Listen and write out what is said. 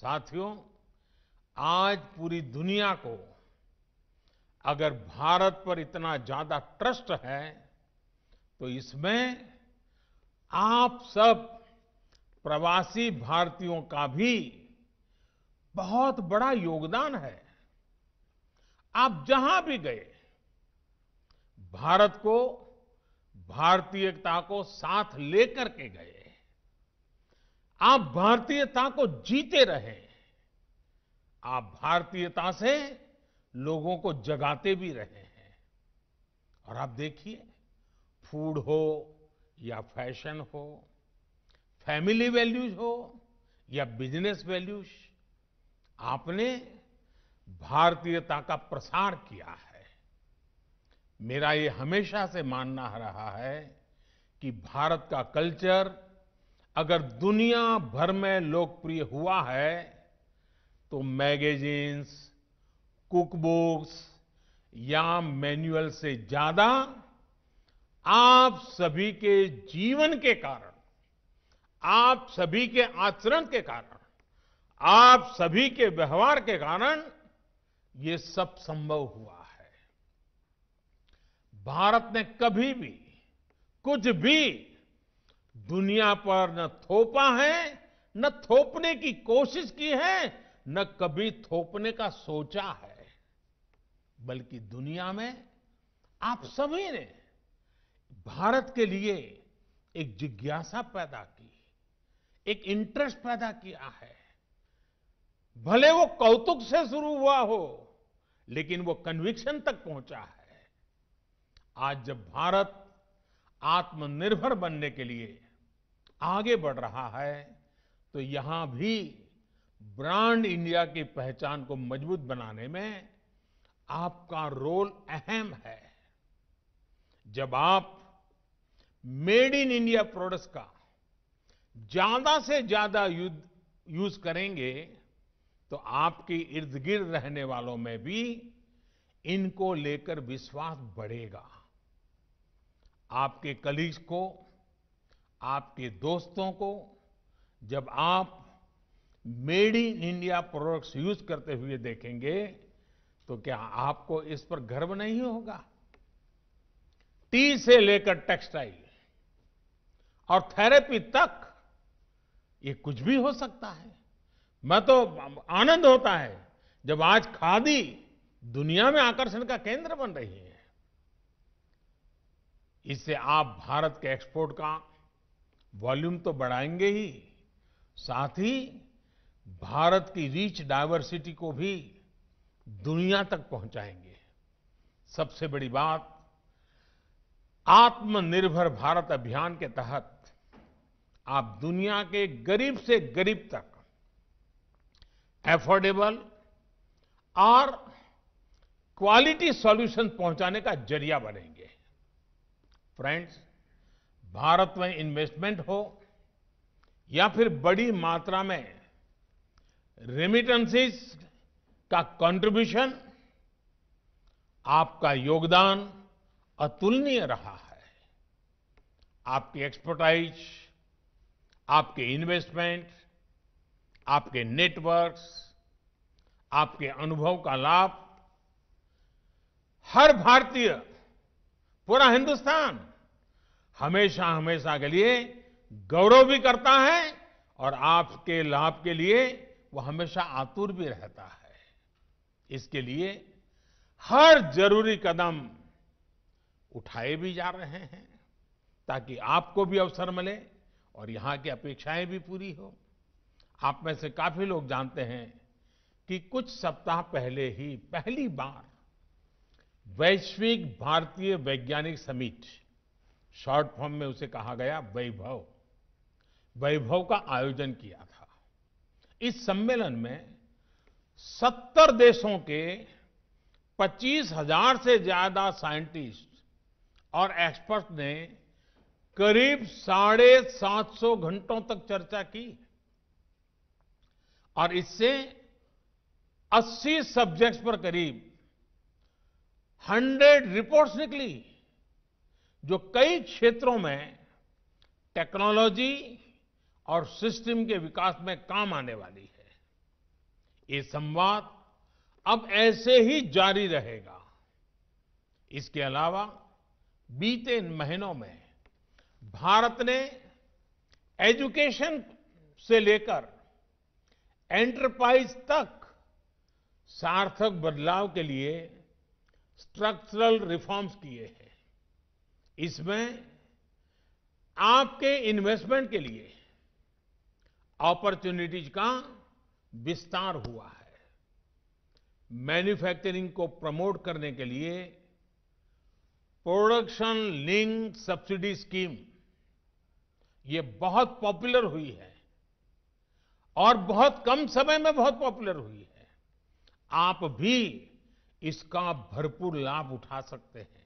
साथियों आज पूरी दुनिया को अगर भारत पर इतना ज्यादा ट्रस्ट है तो इसमें आप सब प्रवासी भारतीयों का भी बहुत बड़ा योगदान है आप जहां भी गए भारत को भारतीयता को साथ लेकर के गए आप भारतीयता को जीते रहे आप भारतीयता से लोगों को जगाते भी रहे हैं और आप देखिए फूड हो या फैशन हो फैमिली वैल्यूज हो या बिजनेस वैल्यूज आपने भारतीयता का प्रसार किया है मेरा ये हमेशा से मानना रहा है कि भारत का कल्चर अगर दुनिया भर में लोकप्रिय हुआ है तो मैगजीन्स कुकबुक्स या मैन्युअल से ज्यादा आप सभी के जीवन के कारण आप सभी के आचरण के कारण आप सभी के व्यवहार के कारण ये सब संभव हुआ है भारत ने कभी भी कुछ भी दुनिया पर न थोपा है न थोपने की कोशिश की है न कभी थोपने का सोचा है बल्कि दुनिया में आप सभी ने भारत के लिए एक जिज्ञासा पैदा की एक इंटरेस्ट पैदा किया है भले वो कौतुक से शुरू हुआ हो लेकिन वो कन्विक्शन तक पहुंचा है आज जब भारत आत्मनिर्भर बनने के लिए आगे बढ़ रहा है तो यहां भी ब्रांड इंडिया की पहचान को मजबूत बनाने में आपका रोल अहम है जब आप मेड इन इंडिया प्रोडक्ट्स का ज्यादा से ज्यादा यूज करेंगे तो आपके इर्द गिर्द रहने वालों में भी इनको लेकर विश्वास बढ़ेगा आपके कलीग्स को आपके दोस्तों को जब आप made in India products use करते हुए देखेंगे तो क्या आपको इस पर गर्व नहीं होगा टी से लेकर टेक्सटाइल और थेरेपी तक ये कुछ भी हो सकता है मैं तो आनंद होता है जब आज खादी दुनिया में आकर्षण का केंद्र बन रही है इससे आप भारत के एक्सपोर्ट का वॉल्यूम तो बढ़ाएंगे ही साथ ही भारत की रिच डाइवर्सिटी को भी दुनिया तक पहुंचाएंगे सबसे बड़ी बात आत्मनिर्भर भारत अभियान के तहत आप दुनिया के गरीब से गरीब तक एफोर्डेबल और क्वालिटी सॉल्यूशन पहुंचाने का जरिया बनेंगे फ्रेंड्स भारत में इन्वेस्टमेंट हो या फिर बड़ी मात्रा में रेमिटेंसेस का कंट्रीब्यूशन आपका योगदान अतुलनीय रहा है आपकी एक्सपर्टाइज आपके इन्वेस्टमेंट आपके नेटवर्क्स आपके अनुभव का लाभ हर भारतीय पूरा हिंदुस्तान हमेशा हमेशा के लिए गौरव भी करता है और आपके लाभ के लिए वह हमेशा आतुर भी रहता है इसके लिए हर जरूरी कदम उठाए भी जा रहे हैं ताकि आपको भी अवसर मिले और यहां की अपेक्षाएं भी पूरी हो आप में से काफी लोग जानते हैं कि कुछ सप्ताह पहले ही पहली बार वैश्विक भारतीय वैज्ञानिक समिति शॉर्ट फॉर्म में उसे कहा गया वैभव वैभव का आयोजन किया था इस सम्मेलन में सत्तर देशों के पच्चीस हजार से ज्यादा साइंटिस्ट और एक्सपर्ट ने करीब साढ़े सात सौ घंटों तक चर्चा की और इससे 80 सब्जेक्ट्स पर करीब 100 रिपोर्ट्स निकली जो कई क्षेत्रों में टेक्नोलॉजी और सिस्टम के विकास में काम आने वाली है ये संवाद अब ऐसे ही जारी रहेगा इसके अलावा बीते इन महीनों में भारत ने एजुकेशन से लेकर एंटरप्राइज तक सार्थक बदलाव के लिए स्ट्रक्चरल रिफॉर्म्स किए हैं इसमें आपके इन्वेस्टमेंट के लिए अपॉर्चुनिटीज का विस्तार हुआ है मैन्युफैक्चरिंग को प्रमोट करने के लिए प्रोडक्शन लिंक सब्सिडी स्कीम ये बहुत पॉपुलर हुई है और बहुत कम समय में बहुत पॉपुलर हुई है आप भी इसका भरपूर लाभ उठा सकते हैं